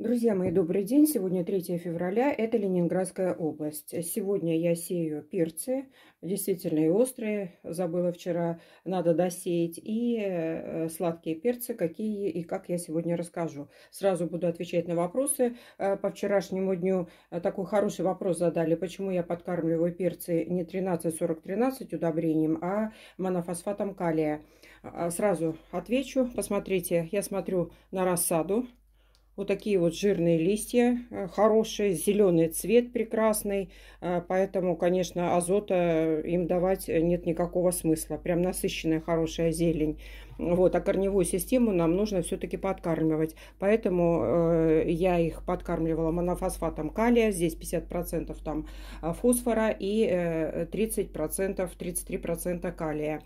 Друзья мои, добрый день. Сегодня 3 февраля, это Ленинградская область. Сегодня я сею перцы, действительно и острые, забыла вчера, надо досеять, и э, сладкие перцы, какие и как я сегодня расскажу. Сразу буду отвечать на вопросы. Э, по вчерашнему дню э, такой хороший вопрос задали, почему я подкармливаю перцы не 13-40-13 удобрением, а монофосфатом калия. Сразу отвечу, посмотрите, я смотрю на рассаду, вот такие вот жирные листья, э, хорошие, зеленый цвет прекрасный, а, поэтому, конечно, азота э, им давать э, нет никакого смысла. Прям насыщенная хорошая зелень. Вот, а корневую систему нам нужно все-таки подкармливать. Поэтому э, я их подкармливала монофосфатом калия, здесь 50% там фосфора и э, 30%, 33% калия.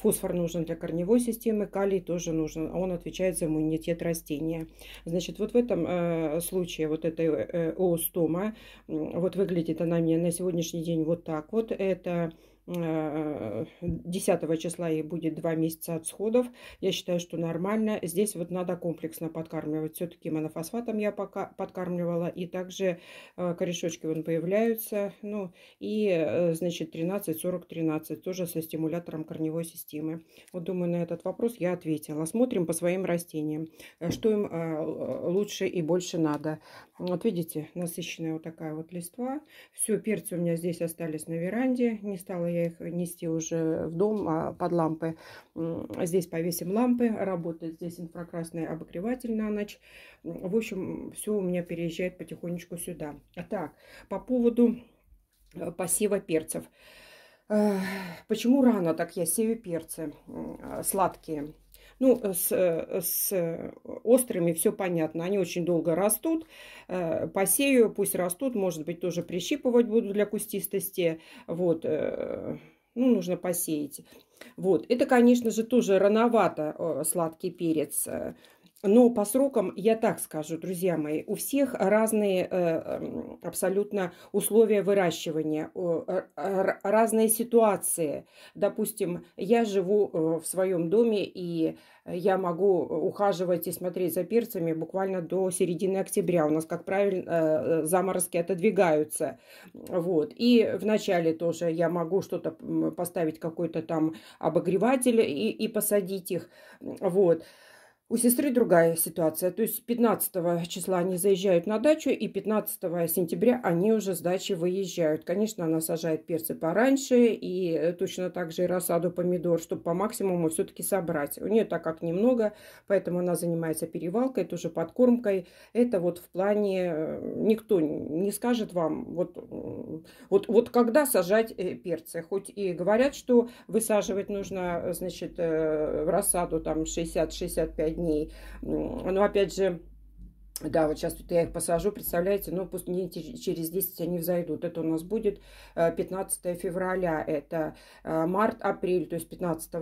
Фосфор нужен для корневой системы, калий тоже нужен, а он отвечает за иммунитет растения. Значит, вот в этом э, случае вот этой э, э оостома, вот выглядит она мне на сегодняшний день вот так вот. Это 10 э, э, числа и будет 2 месяца от сходов. Я считаю, что нормально. Здесь вот надо комплексно подкармливать. Все-таки монофосфатом я пока подкармливала. И также э, корешочки вон появляются. Ну и, значит, 13, 40, 13. Тоже со стимулятором корневой системы. Вот думаю, на этот вопрос я ответила. Смотрим по своим растениям. Что им лучше и больше надо. Вот видите, насыщенная вот такая вот листва. Все, перцы у меня здесь остались на веранде. Не стала я их нести уже в дом а, под лампы. Здесь повесим лампы, работает здесь инфракрасный обогреватель на ночь. В общем, все у меня переезжает потихонечку сюда. Так, по поводу э, посева перцев. Почему рано так я сею перцы сладкие? Ну, э, с, э, с э, острыми все понятно. Они очень долго растут. Посею, пусть растут. Может быть, тоже прищипывать буду для кустистости. Вот. Ну, нужно посеять. Вот. Это, конечно же, тоже рановато сладкий перец. Но по срокам, я так скажу, друзья мои, у всех разные э, эм, абсолютно условия выращивания, разные ситуации. Допустим, я живу э, в своем доме, и я могу ухаживать и смотреть за перцами буквально до середины октября. У нас, как правильно, э, заморозки отодвигаются. Вот. И в начале тоже я могу что-то поставить, какой-то там обогреватель и, и посадить их. Вот. У сестры другая ситуация. То есть 15 числа они заезжают на дачу, и 15 сентября они уже с дачи выезжают. Конечно, она сажает перцы пораньше, и э, точно так же и рассаду помидор, чтобы по максимуму все-таки собрать. У нее так как немного, поэтому она занимается перевалкой, тоже подкормкой. Это вот в плане... Э, никто не скажет вам, вот, вот, вот когда сажать э, перцы. Хоть и говорят, что высаживать нужно, значит, в рассаду там 60-65 дней, дней. Но опять же, да, вот сейчас я их посажу, представляете, но ну, пусть не через 10 они взойдут. Это у нас будет 15 э, февраля, это э, март-апрель, то есть 15,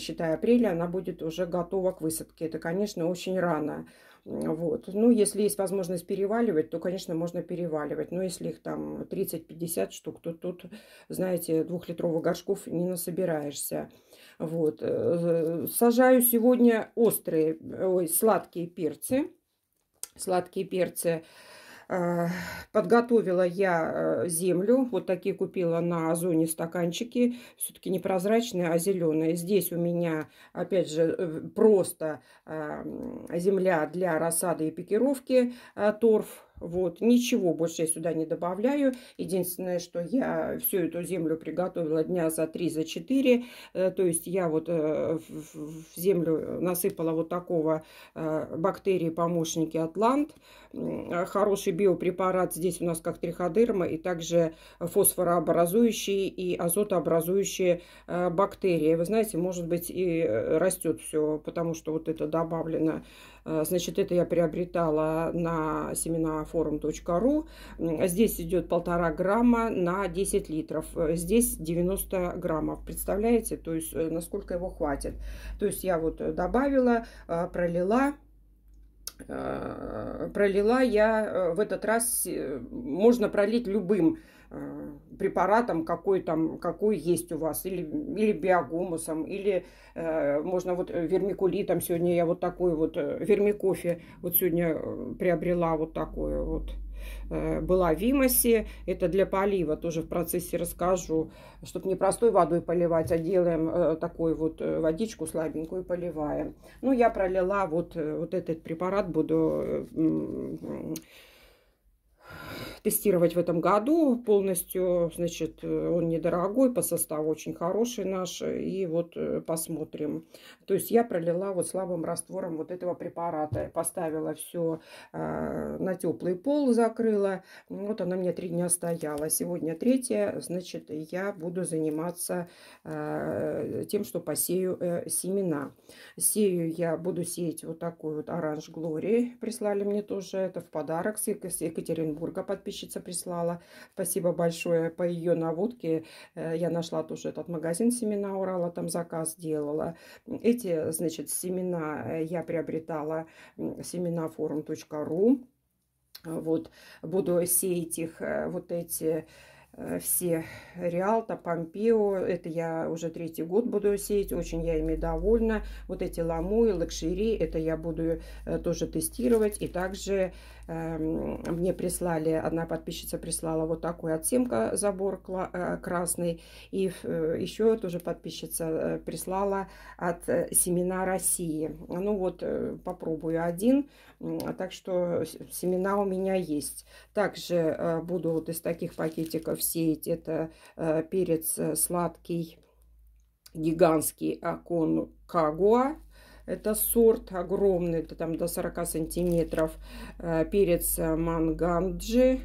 считая апреля, она будет уже готова к высадке. Это, конечно, очень рано. Вот. Ну, если есть возможность переваливать, то, конечно, можно переваливать. Но если их там 30-50 штук, то тут, знаете, двухлитровых горшков не насобираешься. Вот. Э, сажаю сегодня острые, ой, сладкие перцы. Сладкие перцы. Э, подготовила я э, землю. Вот такие купила на Озоне стаканчики. Все-таки не прозрачные, а зеленые. Здесь у меня, опять же, просто земля для рассады и пикировки торф вот, ничего больше я сюда не добавляю. Единственное, что я всю эту землю приготовила дня за 3, за 4. Э, то есть я вот э, в землю насыпала вот такого э, бактерии помощники Атлант. Хороший биопрепарат здесь у нас как триходерма и также фосфорообразующие и азотообразующие бактерии. Вы знаете, может быть и растет все, потому что вот это добавлено Э, значит, это я приобретала на семенафорум.ру. А здесь идет полтора грамма на 10 литров. Э, здесь 90 граммов. Представляете? То есть, э, насколько его хватит. То есть, я вот добавила, пролила. Э, пролила я э, в этот раз, э, можно пролить любым препаратом, какой там, какой есть у вас, или, или биогумусом, или э, можно вот вермикулитом, сегодня я вот такой вот вермикофе, вот сегодня приобрела вот такое вот Э, была в Вимосе. Это для полива, тоже в процессе расскажу. Чтобы не простой водой поливать, а делаем э, такую вот э, водичку слабенькую поливаем. Ну, я пролила вот, вот этот препарат, буду тестировать в этом году полностью. Значит, он недорогой, по составу очень хороший наш. И вот э, посмотрим. То есть я пролила вот слабым раствором вот этого препарата. Поставила все а, на теплый пол, закрыла. Вот она мне три дня стояла. Сегодня третья. Значит, я буду заниматься а, тем, что посею э, семена. Сею я буду сеять вот такой вот оранж Глории. Прислали мне тоже это в подарок с Екатеринбурга подписчица прислала. Спасибо большое по ее наводке. Э, я нашла тоже этот магазин «Семена Урала», там заказ делала. Эти, значит, семена э, я приобретала семенафорум.ру. Вот, буду сеять их, э, вот эти Э, все Реалта, Помпео. Это я уже третий год буду сеять. Очень я ими довольна. Вот эти ламуи, лакшери, это я буду э, тоже тестировать. И также э, мне прислали, одна подписчица прислала вот такой оттенка забор э, красный. И э, еще тоже подписчица прислала от семена России. Ну вот, попробую один. А так что семена у меня есть. Также э, буду вот из таких пакетиков все эти Это э, перец э, сладкий, гигантский окон Кагуа. Это сорт огромный, это там до 40 сантиметров. Э, перец манганджи.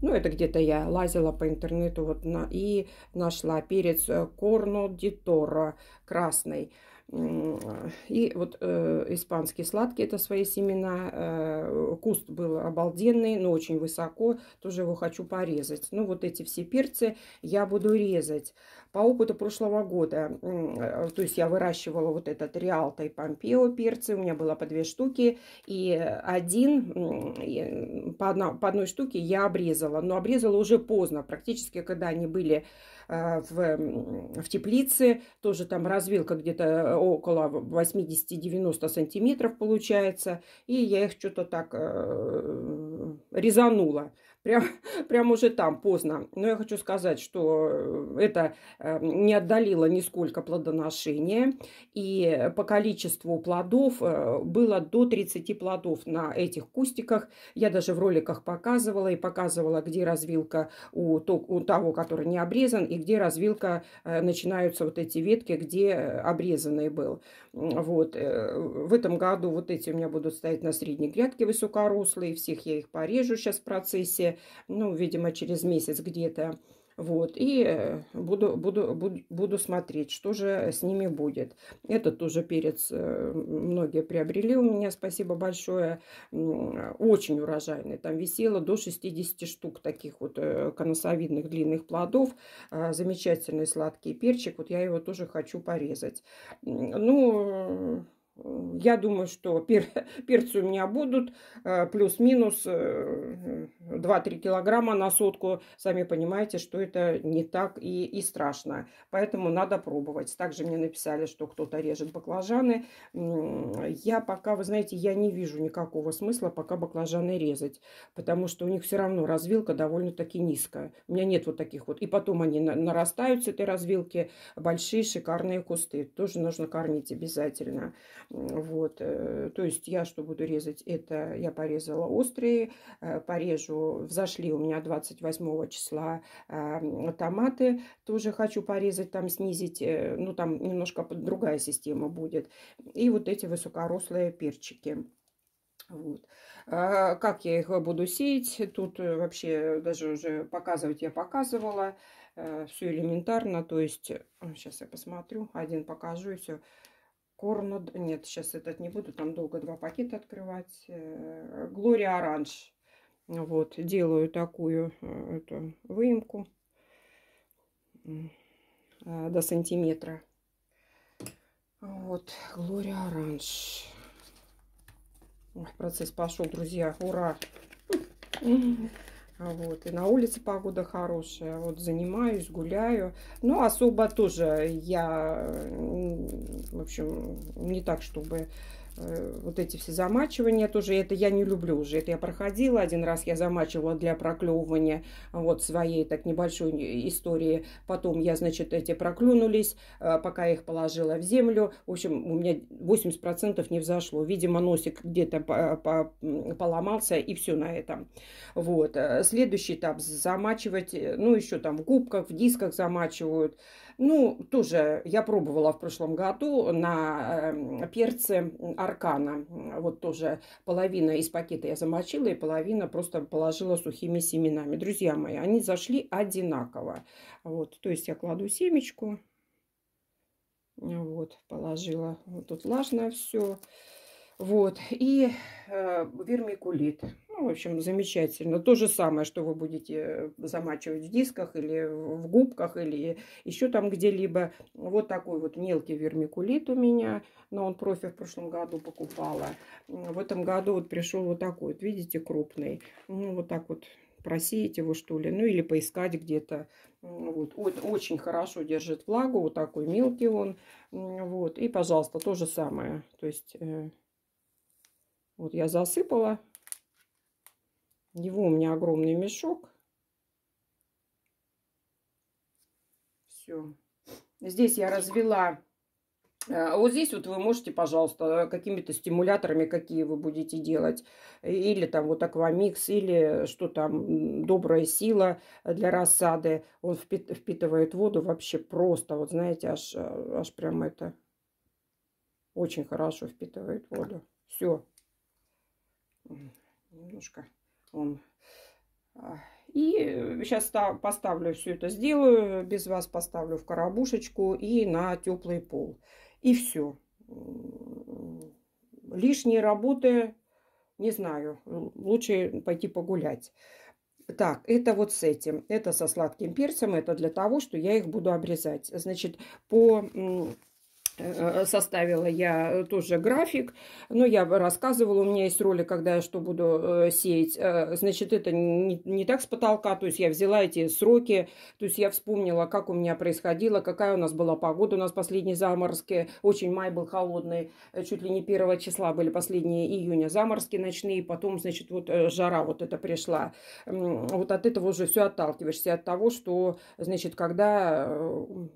Ну, это где-то я лазила по интернету вот на, и нашла перец корно дитора красный. Э, и вот э, испанские сладкие, это свои семена. Э, куст был обалденный, но очень высоко. Тоже его хочу порезать. Ну, вот эти все перцы я буду резать по опыту прошлого года, э, то есть я выращивала вот этот Реалта и Помпео перцы, у меня было по две штуки, и один, по, одна, по одной штуке я обрезала, но обрезала уже поздно, практически, когда они были э, в, в теплице, тоже там развилка где-то э, около 80-90 сантиметров получается, и я их что-то так резанула прям, прям уже там поздно. Но я хочу сказать, что э, это э, не отдалило нисколько плодоношения. И по количеству плодов э, было до 30 плодов на этих кустиках. Я даже в роликах показывала и показывала, где развилка у, того, который не обрезан, и где развилка начинаются вот эти ветки, где обрезанный был. Вот. В этом году вот эти у меня будут стоять на средней грядке высокорослые. Всех я их порежу сейчас в процессе ну, видимо, через месяц где-то. Вот, и э, буду, буду, буду, буду смотреть, что же с ними будет. Этот тоже перец э, многие приобрели у меня, спасибо большое. Ну, э, очень урожайный. Там висело до 60 штук таких вот конусовидных длинных плодов. А, замечательный сладкий перчик. Вот я его тоже хочу порезать. Ну... Э, я думаю, что пер, перцы у меня будут э, плюс-минус 2-3 э, килограмма на сотку. Сами понимаете, что это не так и, и страшно. Поэтому надо пробовать. Также мне написали, что кто-то режет баклажаны. Я пока, вы знаете, я не вижу никакого смысла пока баклажаны резать. Потому что у них все равно развилка довольно-таки низкая. У меня нет вот таких вот. И потом они нарастают с этой развилки. Большие шикарные кусты. Тоже нужно кормить обязательно. Вот, э, то есть я что буду резать, это я порезала острые, э, порежу, взошли у меня 28 числа а, томаты, тоже хочу порезать, там снизить, э, ну там немножко другая система будет. И вот эти высокорослые перчики. Вот. А, как я их буду сеять, тут вообще даже уже показывать я показывала. Все элементарно, то есть, сейчас я посмотрю, один покажу и все. Корно... Нет, сейчас этот не буду, там долго два пакета открывать. Э, Глория Оранж. Вот, делаю такую э, эту выемку э, до сантиметра. Вот, Глория Оранж. процесс пошел, друзья, ура! Вот, и на улице погода хорошая, вот занимаюсь, гуляю. ну особо тоже я, в общем, не так, чтобы Э, вот эти все замачивания тоже, это я не люблю уже, это я проходила, один раз я замачивала для проклевывания вот своей так небольшой э, истории, потом я, значит, эти проклюнулись, э, пока я их положила в землю, в общем, у меня 80% не взошло, видимо, носик где-то поломался и все на этом, вот, следующий этап замачивать, ну, еще там в губках, в дисках замачивают, ну, тоже я пробовала в прошлом году на эм, перце аркана. Вот тоже половина из пакета я замочила и половина просто положила сухими семенами. Друзья мои, они зашли одинаково. Вот, то есть я кладу семечку. Вот, положила. Вот тут влажно все. Все вот. И э, вермикулит. Ну, в общем, замечательно. То же самое, что вы будете замачивать в дисках или в губках, или еще там где-либо. Вот такой вот мелкий вермикулит у меня. Но он профи в прошлом году покупала. В этом году вот пришел вот такой вот, видите, крупный. Ну, вот так вот просеять его, что ли. Ну, или поискать где-то. Вот. Очень хорошо держит влагу. Вот такой мелкий он. Вот. И, пожалуйста, то же самое. То есть... Э, вот я засыпала. Его у меня огромный мешок. Все. Здесь я развела. Э, вот здесь вот вы можете, пожалуйста, э, какими-то стимуляторами, какие вы будете делать. Или там вот аквамикс, или что там, добрая сила для рассады. Он впитывает воду вообще просто. Вот знаете, аж, э, аж прям это очень хорошо впитывает воду. Все, Немножко он... А, и сейчас поставлю все это, сделаю, без вас поставлю в коробушечку и на теплый пол. И все. Лишние работы, не знаю, лучше пойти погулять. Так, это вот с этим. Это со сладким перцем. Это для того, что я их буду обрезать. Значит, по Э, составила я тоже график, но ну, я рассказывала, у меня есть ролик, когда я что буду э, сеять, э, значит, это не, не так с потолка, то есть я взяла эти сроки, то есть я вспомнила, как у меня происходило, какая у нас была погода, у нас последние заморозки, очень май был холодный, чуть ли не первого числа были последние июня заморозки ночные, потом, значит, вот жара вот это пришла, вот от этого уже все отталкиваешься, от того, что, значит, когда,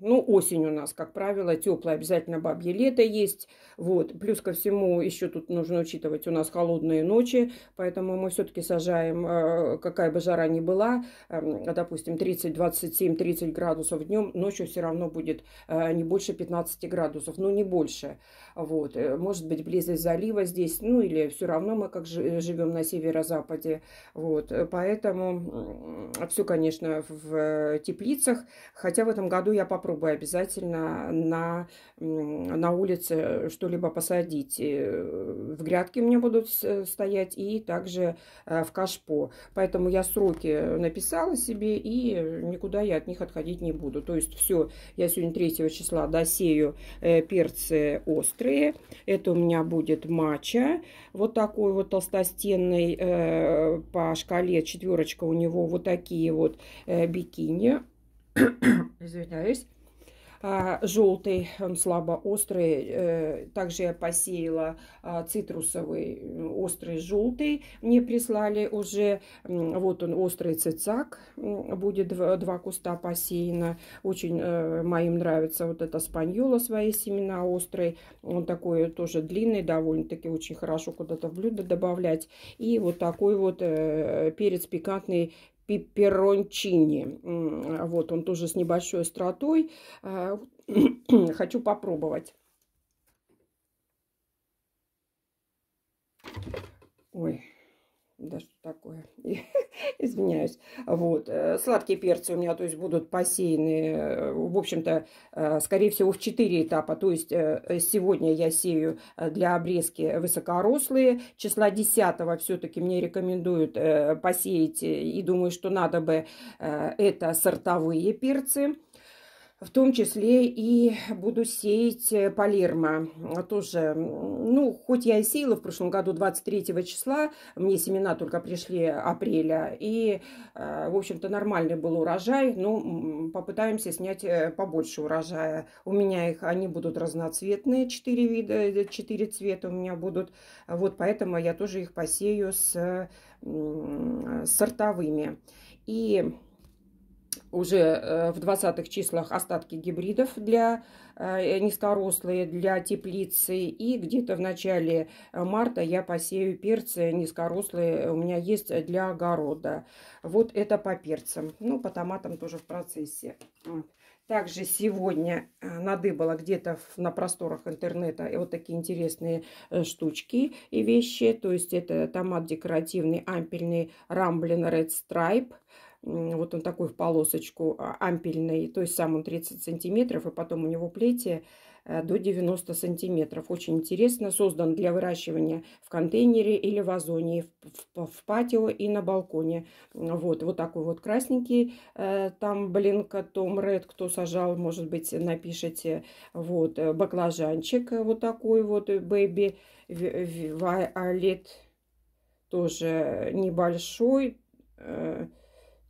ну, осень у нас, как правило, теплая обязательно обязательно бабье лето есть. Вот. Плюс ко всему еще тут нужно учитывать у нас холодные ночи, поэтому мы все-таки сажаем, э, какая бы жара ни была, эм, допустим, 30, 27, 30 градусов днем, ночью все равно будет э, не больше 15 градусов, ну не больше. Вот. Э, может быть, близость залива здесь, ну или все равно мы как живем на северо-западе. Вот. Поэтому все, конечно, в теплицах, хотя в этом году я попробую обязательно на на улице что-либо посадить. Э, в грядке мне будут э, стоять и также э, в кашпо. Поэтому я сроки написала себе и никуда я от них отходить не буду. То есть все, я сегодня 3 числа досею перцы острые. Это у меня будет мача. Вот такой вот толстостенный по шкале четверочка у него вот такие вот бикини. Извиняюсь а, желтый, он слабо острый. Э, также я посеяла а, цитрусовый острый желтый. Мне прислали уже, вот он острый цицак, будет два куста посеяно. Очень э, моим нравится вот эта спаньола, свои семена острый. Он такой тоже длинный, довольно-таки очень хорошо куда-то в блюдо добавлять. И вот такой вот э, перец пикантный пепперончини. Вот он тоже с небольшой остротой. А, хочу попробовать. Ой да что такое, извиняюсь, вот, э, сладкие перцы у меня, то есть, будут посеяны, э, в общем-то, э, скорее всего, в 4 этапа, то есть, сегодня я сею для обрезки высокорослые, числа 10 все-таки мне рекомендуют посеять, и думаю, что надо бы, это сортовые перцы, в том числе и буду сеять э, палермо. А тоже, ну, хоть я и сеяла в прошлом году 23 числа, мне семена только пришли апреля, и, э, в общем-то, нормальный был урожай, но попытаемся снять э, побольше урожая. У меня их, они будут разноцветные, 4 вида, 4 цвета у меня будут, вот поэтому я тоже их посею с сортовыми. И уже э, в 20-х числах остатки гибридов для э, низкорослые, для теплицы. И где-то в начале э, марта я посею перцы низкорослые, у меня есть для огорода. Вот это по перцам. Ну, по томатам тоже в процессе. Также сегодня надыбала где-то на просторах интернета вот такие интересные штучки и вещи. То есть это томат декоративный, ампельный, рамблин, red stripe – вот он такой в полосочку а, ампельный, то есть сам он 30 сантиметров, и потом у него плети э, до 90 сантиметров. Очень интересно, создан для выращивания в контейнере или вазоне, в, в, в патио и на балконе. Вот, вот такой вот красненький, э, там, блинка, том ред, кто сажал, может быть, напишите, вот, э, баклажанчик вот такой вот, бэби, виолет, тоже небольшой,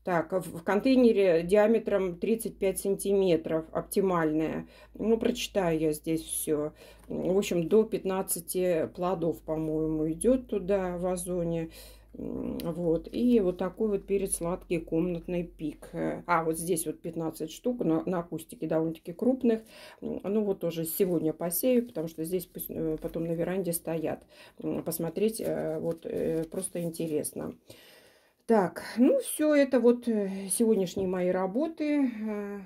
так, а в контейнере диаметром 35 сантиметров оптимальная. Ну, прочитаю я здесь все. В общем, до 15 плодов, по-моему, идет туда в озоне. Вот. И вот такой вот перец сладкий комнатный пик. Э, а, вот здесь вот 15 штук на, на кустике довольно-таки крупных. Ну, вот тоже сегодня посею, потому что здесь э, потом на веранде стоят. Посмотреть э, вот просто интересно. Так, ну все это вот э, сегодняшние мои работы. А,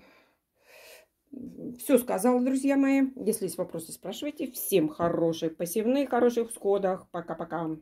все сказала, друзья мои. Если есть вопросы, спрашивайте. Всем хороших посевных, хороших всходах. Пока-пока.